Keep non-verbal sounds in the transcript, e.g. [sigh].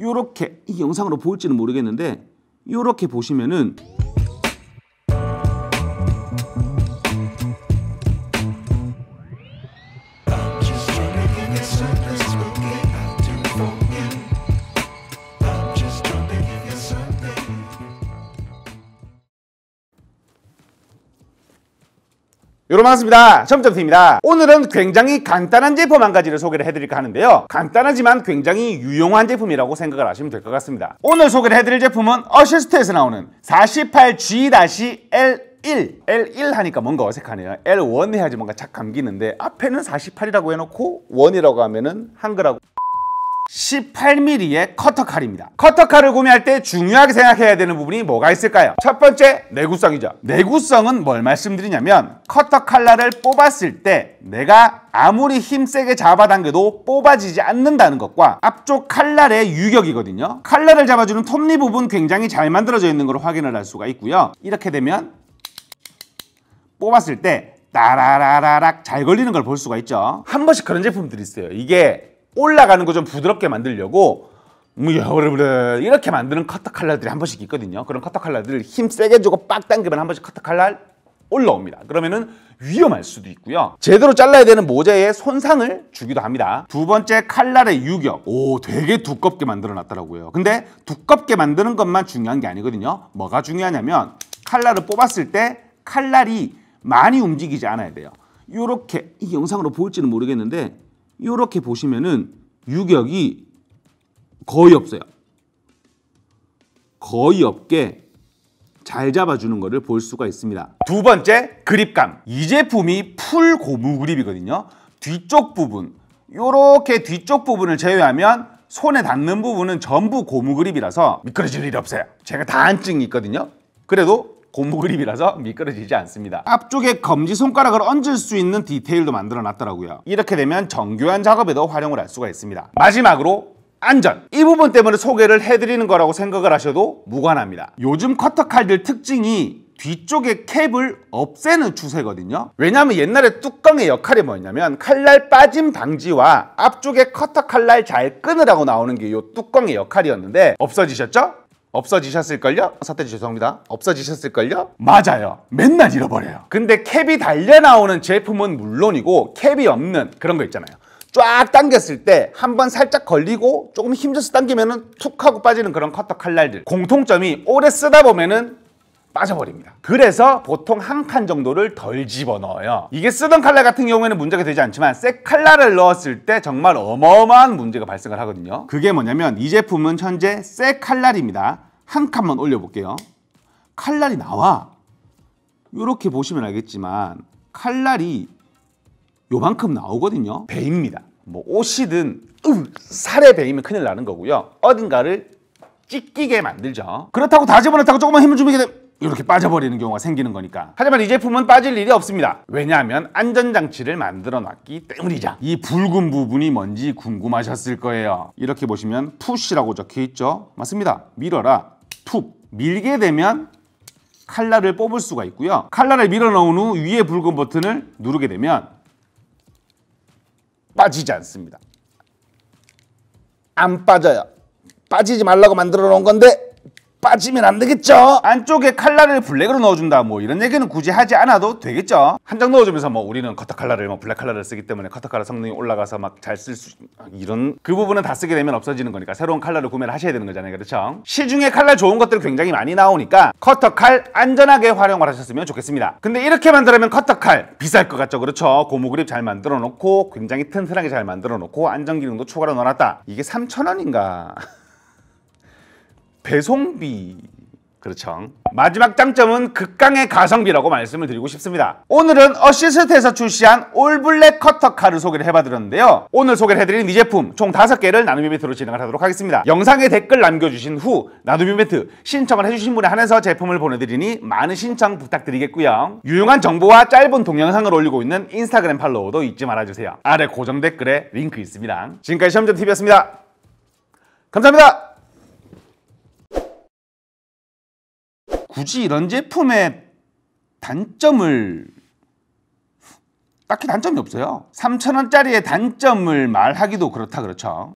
요렇게 이 영상으로 보일지는 모르겠는데 요렇게 보시면은 여러분 반갑습니다. 점점T입니다. 오늘은 굉장히 간단한 제품 한 가지를 소개를 해드릴까 하는데요. 간단하지만 굉장히 유용한 제품이라고 생각을 하시면 될 것 같습니다. 오늘 소개를 해드릴 제품은 어시스트에서 나오는 48G-L L1 L1 하니까 뭔가 어색하네요 L1 해야지 뭔가 착 감기는데 앞에는 48이라고 해놓고 1이라고 하면은 한글하고 18mm의 커터칼입니다. 커터칼을 구매할 때 중요하게 생각해야 되는 부분이 뭐가 있을까요? 첫 번째, 내구성이죠. 내구성은 뭘 말씀드리냐면 커터칼날을 뽑았을 때 내가 아무리 힘세게 잡아당겨도 뽑아지지 않는다는 것과 앞쪽 칼날의 유격이거든요. 칼날을 잡아주는 톱니 부분 굉장히 잘 만들어져 있는 걸 확인을 할 수가 있고요. 이렇게 되면 뽑았을 때 따라라라락 잘 걸리는 걸 볼 수가 있죠. 한 번씩 그런 제품들이 있어요. 이게 올라가는 거 좀 부드럽게 만들려고 뭐 이렇게 만드는 커터 칼라들이한 번씩 있거든요. 그런 커터 칼라들을힘 세게 주고 빡 당기면 한 번씩 커터 칼날 올라옵니다. 그러면은 위험할 수도 있고요. 제대로 잘라야 되는 모자에 손상을 주기도 합니다. 두 번째 칼날의 유격. 오 되게 두껍게 만들어 놨더라고요. 근데 두껍게 만드는 것만 중요한 게 아니거든요. 뭐가 중요하냐면 칼날을 뽑았을 때 칼날이 많이 움직이지 않아야 돼요. 이렇게 이 영상으로 보일지는 모르겠는데 이렇게 보시면은 유격이 거의 없어요. 거의 없게 잘 잡아주는 것을 볼 수가 있습니다. 두 번째, 그립감. 이 제품이 풀 고무 그립이거든요. 뒤쪽 부분, 이렇게 뒤쪽 부분을 제외하면 손에 닿는 부분은 전부 고무 그립이라서 미끄러질 일이 없어요. 제가 다한증이 있거든요. 그래도 고무 그립이라서 미끄러지지 않습니다. 앞쪽에 검지 손가락을 얹을 수 있는 디테일도 만들어 놨더라고요. 이렇게 되면 정교한 작업에도 활용을 할 수가 있습니다. 마지막으로 안전! 이 부분 때문에 소개를 해드리는 거라고 생각을 하셔도 무관합니다. 요즘 커터칼들 특징이 뒤쪽에 캡을 없애는 추세거든요 왜냐하면 옛날에 뚜껑의 역할이 뭐였냐면 칼날 빠짐 방지와 앞쪽에 커터 칼날 잘 끊으라고 나오는 게 이 뚜껑의 역할이었는데 없어지셨죠? 없어지셨을걸요? 사태 죄송합니다. 없어지셨을걸요? 맞아요. 맨날 잃어버려요. 근데 캡이 달려 나오는 제품은 물론이고 캡이 없는 그런 거 있잖아요. 쫙 당겼을 때 한 번 살짝 걸리고 조금 힘줘서 당기면 툭 하고 빠지는 그런 커터 칼날들 공통점이 오래 쓰다 보면은 빠져버립니다. 그래서 보통 한 칸 정도를 덜 집어넣어요. 이게 쓰던 칼날 같은 경우에는 문제가 되지 않지만 새 칼날을 넣었을 때 정말 어마어마한 문제가 발생을 하거든요. 그게 뭐냐면 이 제품은 현재 새 칼날입니다. 한 칸만 올려볼게요. 칼날이 나와. 이렇게 보시면 알겠지만 칼날이 요만큼 나오거든요. 배입니다. 뭐 옷이든 으, 살에 배이면 큰일 나는 거고요. 어딘가를 찢기게 만들죠. 그렇다고 다 집어넣다고 조금만 힘을 주면 이렇게 빠져버리는 경우가 생기는 거니까 하지만 이 제품은 빠질 일이 없습니다 왜냐하면 안전장치를 만들어 놨기 때문이죠 이 붉은 부분이 뭔지 궁금하셨을 거예요 이렇게 보시면 푸시라고 적혀 있죠 맞습니다 밀어라 툭 밀게 되면 칼날을 뽑을 수가 있고요 칼날을 밀어 넣은 후 위에 붉은 버튼을 누르게 되면 빠지지 않습니다 안 빠져요 빠지지 말라고 만들어 놓은 건데 빠지면 안 되겠죠 안쪽에 칼라를 블랙으로 넣어준다 뭐 이런 얘기는 굳이 하지 않아도 되겠죠 한 장 넣어주면서 뭐 우리는 커터 칼라를 뭐 블랙 칼라를 쓰기 때문에 커터 칼라 성능이 올라가서 막 잘 쓸 수 이런 그 부분은 다 쓰게 되면 없어지는 거니까 새로운 칼라를 구매를 하셔야 되는 거잖아요 그렇죠 시중에 칼라 좋은 것들 굉장히 많이 나오니까 커터 칼 안전하게 활용을 하셨으면 좋겠습니다 근데 이렇게 만들면 커터 칼 비쌀 것 같죠 그렇죠 고무 그립 잘 만들어 놓고 굉장히 튼튼하게 잘 만들어 놓고 안전 기능도 추가로 넣어놨다 이게 3,000원인가 [laughs] 배송비 그렇죠. 마지막 장점은 극강의 가성비라고 말씀을 드리고 싶습니다. 오늘은 어시스트에서 출시한 올블랙 커터카를 소개를 해봐드렸는데요. 오늘 소개를 해드린 이 제품 총 5개를 나눔 이벤트로 진행을 하도록 하겠습니다. 영상에 댓글 남겨주신 후 나눔 이벤트 신청을 해주신 분에 한해서 제품을 보내드리니 많은 신청 부탁드리겠고요. 유용한 정보와 짧은 동영상을 올리고 있는 인스타그램 팔로우도 잊지 말아주세요. 아래 고정 댓글에 링크 있습니다. 지금까지 시험전TV였습니다. 감사합니다. 굳이 이런 제품의 단점을 딱히 단점이 없어요. 3천원짜리의 단점을 말하기도 그렇다 그렇죠.